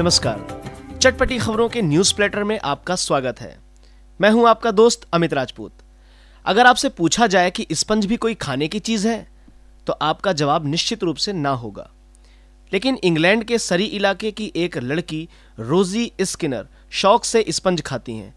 नमस्कार चटपटी खबरों के न्यूज प्लेटर में आपका स्वागत है मैं हूं आपका दोस्त अमित राजपूत अगर आपसे पूछा जाए कि स्पंज भी कोई खाने की चीज है तो आपका जवाब निश्चित रूप से ना होगा लेकिन इंग्लैंड के सरी इलाके की एक लड़की रोजी स्किनर शौक से स्पंज खाती हैं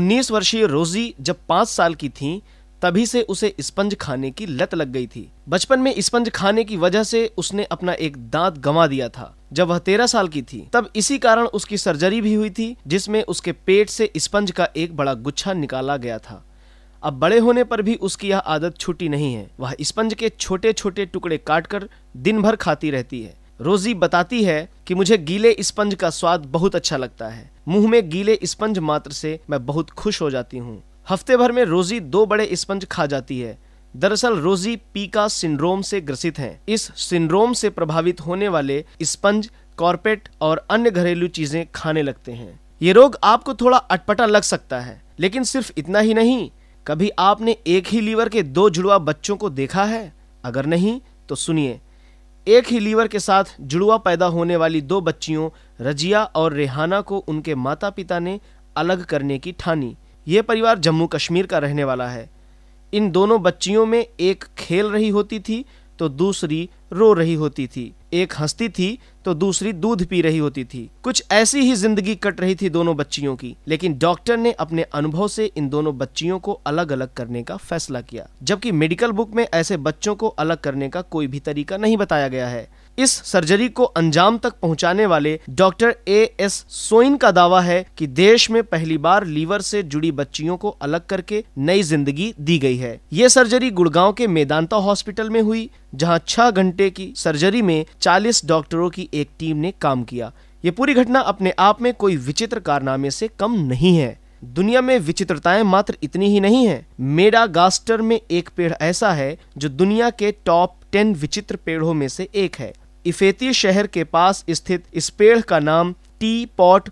19 वर्षीय रोजी जब 5 साल की थीं तभी से उसे स्पंज खाने की लत लग गई थी बचपन में स्पंज खाने की वजह से उसने अपना एक दांत गंवा दिया था जब वह तेरह साल की थी तब इसी कारण उसकी सर्जरी भी हुई थी जिसमें उसके पेट से स्पंज का एक बड़ा गुच्छा निकाला गया था अब बड़े होने पर भी उसकी यह आदत छूटी नहीं है वह स्पंज के छोटे छोटे टुकड़े काटकर दिन भर खाती रहती है रोजी बताती है कि मुझे गीले स्पंज का स्वाद बहुत अच्छा लगता है मुंह में गीले स्पंज मात्र से मैं बहुत खुश हो जाती हूँ हफ्ते भर में रोजी दो बड़े स्पंज खा जाती है दरअसल रोजी पीका सिंड्रोम से ग्रसित हैं इस सिंड्रोम से प्रभावित होने वाले स्पंज कॉर्पेट और अन्य घरेलू चीजें खाने लगते हैं ये रोग आपको थोड़ा अटपटा लग सकता है लेकिन सिर्फ इतना ही नहीं कभी आपने एक ही लीवर के दो जुड़वा बच्चों को देखा है अगर नहीं तो सुनिए एक ही लीवर के साथ जुड़वा पैदा होने वाली दो बच्चियों रजिया और रेहाना को उनके माता पिता ने अलग करने की ठानी ये परिवार जम्मू कश्मीर का रहने वाला है इन दोनों बच्चियों में एक खेल रही होती थी तो दूसरी रो रही होती थी एक हंसती थी तो दूसरी दूध पी रही होती थी कुछ ऐसी ही जिंदगी कट रही थी दोनों बच्चियों की लेकिन डॉक्टर ने अपने अनुभव से इन दोनों बच्चियों को अलग अलग करने का फैसला किया जबकि मेडिकल बुक में ऐसे बच्चों को अलग करने का कोई भी तरीका नहीं बताया गया है इस सर्जरी को अंजाम तक पहुंचाने वाले डॉक्टर ए एस सोइन का दावा है कि देश में पहली बार लीवर से जुड़ी बच्चियों को अलग करके नई जिंदगी दी गई है ये सर्जरी गुड़गांव के मेदांता हॉस्पिटल में हुई जहां छह घंटे की सर्जरी में 40 डॉक्टरों की एक टीम ने काम किया ये पूरी घटना अपने आप में कोई विचित्र कारनामे से कम नहीं है दुनिया में विचित्रताएं मात्र इतनी ही नहीं है मेडागास्टर में एक पेड़ ऐसा है जो दुनिया के टॉप टेन विचित्र पेड़ों में से एक है इफेती शहर के पास स्थित इस पेड़ का नाम टी पॉट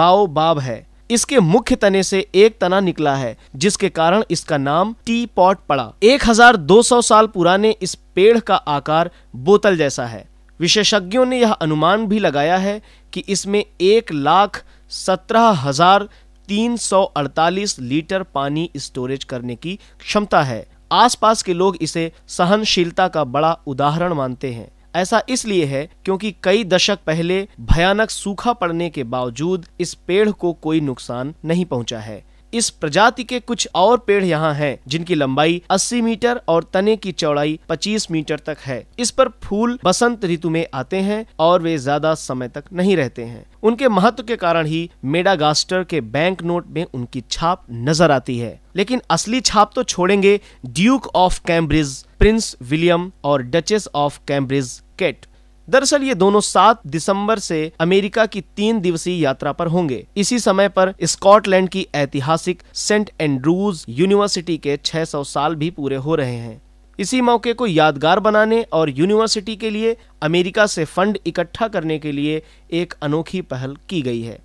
बाओ बाब है इसके मुख्य तने से एक तना निकला है जिसके कारण इसका नाम टी पॉट पड़ा 1200 साल पुराने इस पेड़ का आकार बोतल जैसा है विशेषज्ञों ने यह अनुमान भी लगाया है कि इसमें एक लाख सत्रह हजार तीन सौ अड़तालीस लीटर पानी स्टोरेज करने की क्षमता है आसपास के लोग इसे सहनशीलता का बड़ा उदाहरण मानते हैं ऐसा इसलिए है क्योंकि कई दशक पहले भयानक सूखा पड़ने के बावजूद इस पेड़ को कोई नुकसान नहीं पहुंचा है इस प्रजाति के कुछ और पेड़ यहाँ हैं जिनकी लंबाई 80 मीटर और तने की चौड़ाई 25 मीटर तक है इस पर फूल बसंत ऋतु में आते हैं और वे ज्यादा समय तक नहीं रहते हैं उनके महत्व के कारण ही मेडागास्टर के बैंक नोट में उनकी छाप नजर आती है लेकिन असली छाप तो छोड़ेंगे Duke of Cambridge Prince William और डचेस ऑफ कैम्ब्रिज केट दरअसल ये दोनों 7 दिसंबर से अमेरिका की तीन दिवसीय यात्रा पर होंगे इसी समय पर स्कॉटलैंड की ऐतिहासिक सेंट एंड्रूज यूनिवर्सिटी के 600 साल भी पूरे हो रहे हैं इसी मौके को यादगार बनाने और यूनिवर्सिटी के लिए अमेरिका से फंड इकट्ठा करने के लिए एक अनोखी पहल की गई है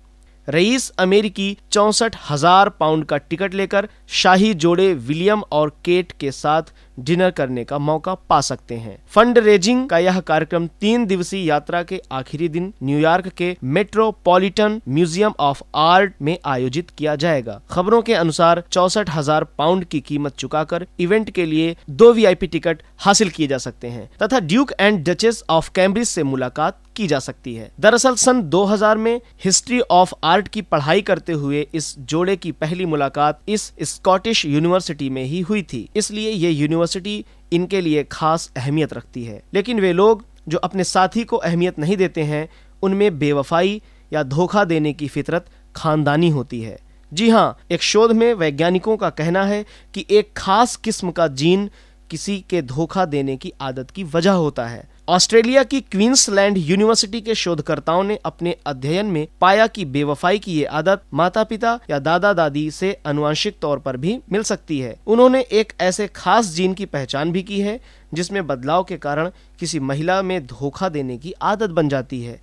रईस अमेरिकी चौंसठ हजार पाउंड का टिकट लेकर शाही जोड़े विलियम और केट के साथ डिनर करने का मौका पा सकते हैं फंड रेजिंग का यह कार्यक्रम तीन दिवसीय यात्रा के आखिरी दिन न्यूयॉर्क के मेट्रोपॉलिटन म्यूजियम ऑफ आर्ट में आयोजित किया जाएगा खबरों के अनुसार चौसठ हजार पाउंड की कीमत चुकाकर इवेंट के लिए दो वी टिकट हासिल किए जा सकते हैं तथा Duke and Duchess of Cambridge से मुलाकात की जा सकती है दरअसल सन 2000 में हिस्ट्री ऑफ आर्ट की पढ़ाई करते हुए इस जोड़े की पहली मुलाकात इस स्कॉटिश यूनिवर्सिटी में ही हुई थी इसलिए ये यूनिवर्सिटी यूनिवर्सिटी इनके लिए खास अहमियत रखती है लेकिन वे लोग जो अपने साथी को अहमियत नहीं देते हैं उनमें बेवफाई या धोखा देने की फितरत खानदानी होती है जी हाँ एक शोध में वैज्ञानिकों का कहना है कि एक खास किस्म का जीन किसी के धोखा देने की आदत की वजह होता है ऑस्ट्रेलिया की क्वींसलैंड यूनिवर्सिटी के शोधकर्ताओं ने अपने अध्ययन में पाया कि बेवफाई की ये आदत माता पिता या दादा दादी से अनुवांशिक तौर पर भी मिल सकती है उन्होंने एक ऐसे खास जीन की पहचान भी की है जिसमें बदलाव के कारण किसी महिला में धोखा देने की आदत बन जाती है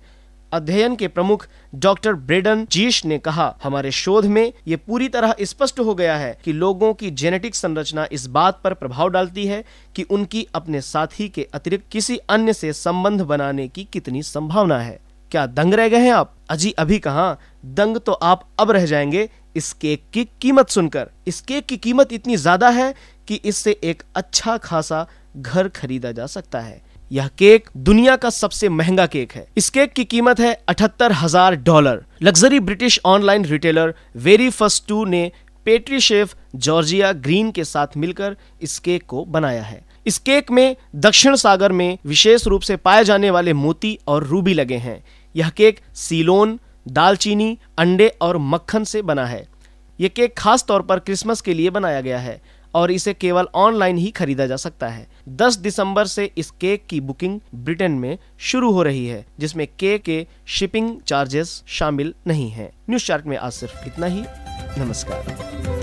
अध्ययन के प्रमुख डॉक्टर ब्रेडन जीश ने कहा हमारे शोध में ये पूरी तरह स्पष्ट हो गया है कि लोगों की जेनेटिक संरचना इस बात पर प्रभाव डालती है कि उनकी अपने साथी के अतिरिक्त किसी अन्य से संबंध बनाने की कितनी संभावना है क्या दंग रह गए हैं आप अजी अभी कहा दंग तो आप अब रह जाएंगे इस केक की कीमत सुनकर इस केक की कीमत इतनी ज्यादा है कि इससे एक अच्छा खासा घर खरीदा जा सकता है यह केक दुनिया का सबसे महंगा केक है इस केक की कीमत है अठहत्तर हजार dollar luxury British online retailer very first two ने पेट्री शेफ जॉर्जिया ग्रीन के साथ मिलकर इस केक को बनाया है इस केक में दक्षिण सागर में विशेष रूप से पाए जाने वाले मोती और रूबी लगे हैं यह केक सीलोन दालचीनी अंडे और मक्खन से बना है यह केक खास तौर पर क्रिसमस के लिए बनाया गया है और इसे केवल ऑनलाइन ही खरीदा जा सकता है 10 दिसंबर से इस केक की बुकिंग ब्रिटेन में शुरू हो रही है जिसमें केक के शिपिंग चार्जेस शामिल नहीं है न्यूज चार्ट में आज सिर्फ इतना ही नमस्कार